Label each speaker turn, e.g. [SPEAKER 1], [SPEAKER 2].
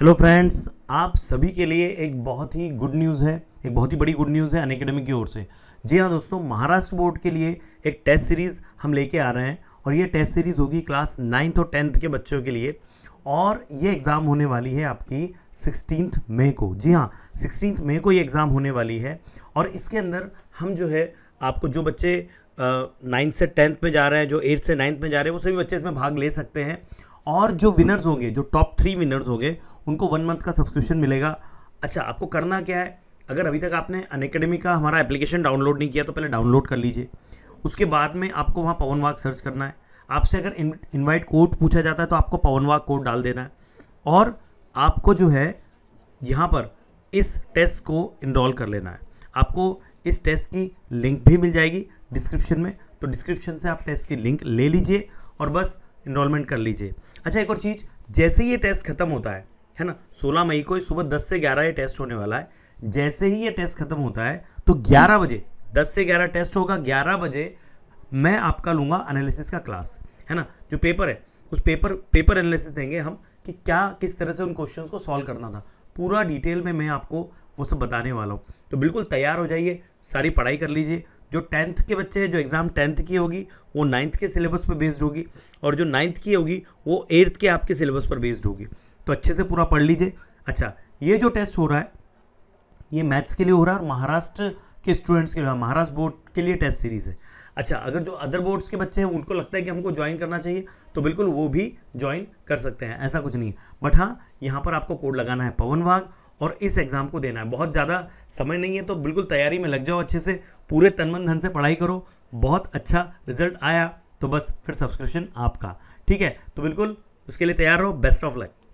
[SPEAKER 1] hello friends आप सभी के लिए एक बहुत ही गुड न्यूज़ है एक बहुत ही बड़ी गुड न्यूज़ है अनएकेडमी की ओर से जी हाँ दोस्तों महाराष्ट्र बोर्ड के लिए एक टेस्ट सीरीज़ हम लेके आ रहे हैं और ये टेस्ट सीरीज़ होगी क्लास नाइन्थ और टेंथ के बच्चों के लिए और ये एग्ज़ाम होने वाली है आपकी सिक्सटीन मई को जी हाँ सिक्सटीन मई को ये एग्ज़ाम होने वाली है और इसके अंदर हम जो है आपको जो बच्चे नाइन्थ से टेंथ में जा रहे हैं जो एट्थ से नाइन्थ में जा रहे हैं वो सभी बच्चे इसमें भाग ले सकते हैं और जो विनर्स होंगे जो टॉप थ्री विनर्स होंगे उनको वन मंथ का सब्सक्रिप्शन मिलेगा अच्छा आपको करना क्या है अगर अभी तक आपने अन का हमारा एप्लीकेशन डाउनलोड नहीं किया तो पहले डाउनलोड कर लीजिए उसके बाद में आपको वहाँ पवन वाग सर्च करना है आपसे अगर इनवाइट कोड पूछा जाता है तो आपको पवन वाग कोड डाल देना है और आपको जो है यहाँ पर इस टेस्ट को इनरोल कर लेना है आपको इस टेस्ट की लिंक भी मिल जाएगी डिस्क्रिप्शन में तो डिस्क्रिप्शन से आप टेस्ट की लिंक ले लीजिए और बस इनरोलमेंट कर लीजिए अच्छा एक और चीज़ जैसे ही ये टेस्ट ख़त्म होता है है ना सोलह मई को सुबह दस से ग्यारह ये टेस्ट होने वाला है जैसे ही ये टेस्ट ख़त्म होता है तो ग्यारह बजे दस से ग्यारह टेस्ट होगा ग्यारह बजे मैं आपका लूँगा एनालिसिस का क्लास है ना जो पेपर है उस पेपर पेपर एनालिसिस देंगे हम कि क्या किस तरह से उन क्वेश्चन को सॉल्व करना था पूरा डिटेल में मैं आपको वो सब बताने वाला हूँ तो बिल्कुल तैयार हो जाइए सारी पढ़ाई कर लीजिए जो टेंथ के बच्चे हैं जो एग्ज़ाम टेंथ की होगी वो नाइन्थ के सिलेबस पर बेस्ड होगी और जो नाइन्थ की होगी वो एट्थ के आपके सिलेबस पर बेस्ड होगी तो अच्छे से पूरा पढ़ लीजिए अच्छा ये जो टेस्ट हो रहा है ये मैथ्स के लिए हो रहा है और महाराष्ट्र के स्टूडेंट्स के लिए महाराष्ट्र बोर्ड के लिए टेस्ट सीरीज़ है अच्छा अगर जो अदर बोर्ड्स के बच्चे हैं उनको लगता है कि हमको ज्वाइन करना चाहिए तो बिल्कुल वो भी ज्वाइन कर सकते हैं ऐसा कुछ नहीं है बट हाँ यहाँ पर आपको कोड लगाना है पवन वाघ और इस एग्ज़ाम को देना है बहुत ज़्यादा समय नहीं है तो बिल्कुल तैयारी में लग जाओ अच्छे से पूरे तनमन धन से पढ़ाई करो बहुत अच्छा रिजल्ट आया तो बस फिर सब्सक्रिप्शन आपका ठीक है तो बिल्कुल उसके लिए तैयार रहो बेस्ट ऑफ लक